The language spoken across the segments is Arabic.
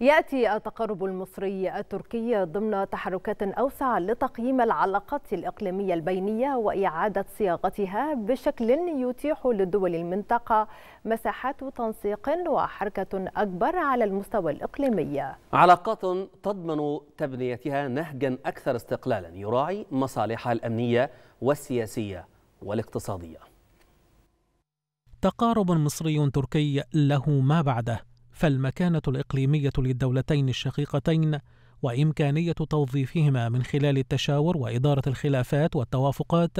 يأتي التقارب المصري التركي ضمن تحركات أوسع لتقييم العلاقات الإقليمية البينية وإعادة صياغتها بشكل يتيح لدول المنطقة مساحات تنسيق وحركة أكبر على المستوى الإقليمي علاقات تضمن تبنيتها نهجا أكثر استقلالا يراعي مصالحها الأمنية والسياسية والاقتصادية تقارب مصري تركي له ما بعده فالمكانة الإقليمية للدولتين الشقيقتين وإمكانية توظيفهما من خلال التشاور وإدارة الخلافات والتوافقات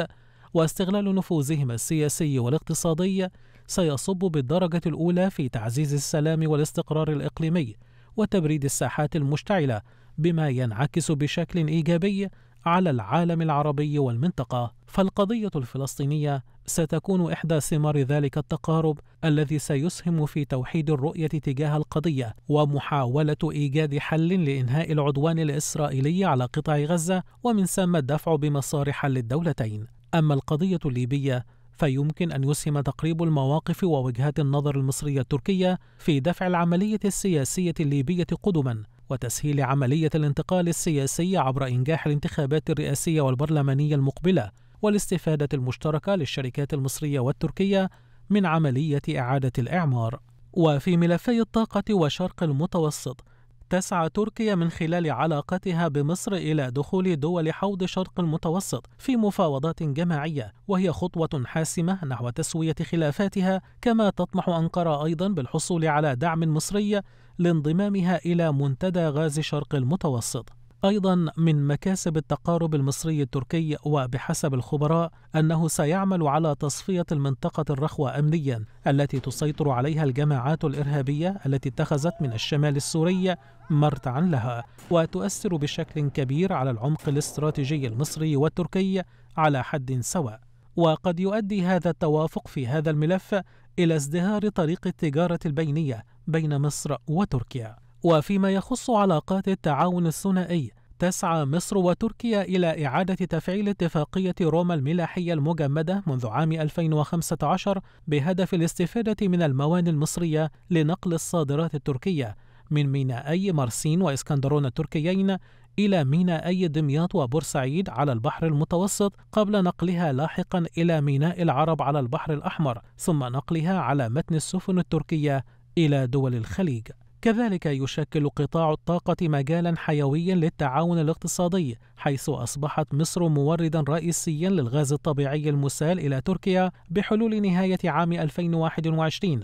واستغلال نفوذهما السياسي والاقتصادي سيصب بالدرجة الأولى في تعزيز السلام والاستقرار الإقليمي وتبريد الساحات المشتعلة بما ينعكس بشكل إيجابي على العالم العربي والمنطقة فالقضية الفلسطينية ستكون إحدى ثمار ذلك التقارب الذي سيسهم في توحيد الرؤية تجاه القضية ومحاولة إيجاد حل لإنهاء العدوان الإسرائيلي على قطاع غزة ومن ثم الدفع بمسار حل الدولتين أما القضية الليبية فيمكن أن يسهم تقريب المواقف ووجهات النظر المصرية التركية في دفع العملية السياسية الليبية قدما وتسهيل عملية الانتقال السياسي عبر إنجاح الانتخابات الرئاسية والبرلمانية المقبلة والاستفادة المشتركة للشركات المصرية والتركية من عملية إعادة الإعمار. وفي ملفي الطاقة وشرق المتوسط تسعى تركيا من خلال علاقتها بمصر إلى دخول دول حوض شرق المتوسط في مفاوضات جماعية وهي خطوة حاسمة نحو تسوية خلافاتها كما تطمح أنقرة أيضا بالحصول على دعم مصري لانضمامها إلى منتدى غاز شرق المتوسط أيضا من مكاسب التقارب المصري التركي وبحسب الخبراء أنه سيعمل على تصفية المنطقة الرخوة أمنيا التي تسيطر عليها الجماعات الإرهابية التي اتخذت من الشمال السوري مرتعا لها وتؤثر بشكل كبير على العمق الاستراتيجي المصري والتركي على حد سواء وقد يؤدي هذا التوافق في هذا الملف إلى ازدهار طريق التجارة البينية بين مصر وتركيا وفيما يخص علاقات التعاون الثنائي تسعى مصر وتركيا إلى إعادة تفعيل اتفاقية روما الملاحية المجمدة منذ عام 2015 بهدف الاستفادة من المواني المصرية لنقل الصادرات التركية من مينائي مرسين وإسكندرون التركيين إلى مينائي دمياط وبورسعيد على البحر المتوسط قبل نقلها لاحقا إلى ميناء العرب على البحر الأحمر ثم نقلها على متن السفن التركية إلى دول الخليج كذلك يشكل قطاع الطاقة مجالا حيويا للتعاون الاقتصادي حيث أصبحت مصر موردا رئيسيا للغاز الطبيعي المسال إلى تركيا بحلول نهاية عام 2021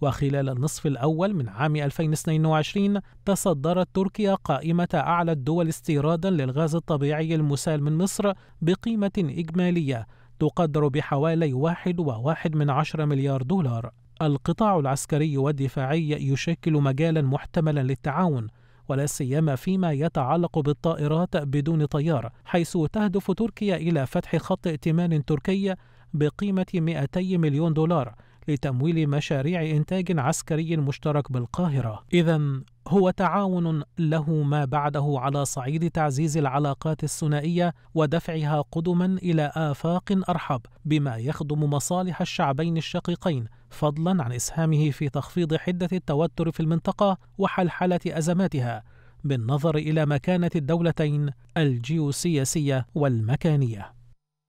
وخلال النصف الأول من عام 2022 تصدرت تركيا قائمة أعلى الدول استيرادا للغاز الطبيعي المسال من مصر بقيمة إجمالية تقدر بحوالي 1.1 مليار دولار القطاع العسكري والدفاعي يشكل مجالا محتملا للتعاون ولا سيما فيما يتعلق بالطائرات بدون طيار حيث تهدف تركيا إلى فتح خط ائتمان تركي بقيمة 200 مليون دولار لتمويل مشاريع إنتاج عسكري مشترك بالقاهرة إذا هو تعاون له ما بعده على صعيد تعزيز العلاقات الثنائية ودفعها قدما إلى آفاق أرحب بما يخدم مصالح الشعبين الشقيقين فضلا عن إسهامه في تخفيض حدة التوتر في المنطقة وحلحلة أزماتها بالنظر إلى مكانة الدولتين الجيوسياسية والمكانية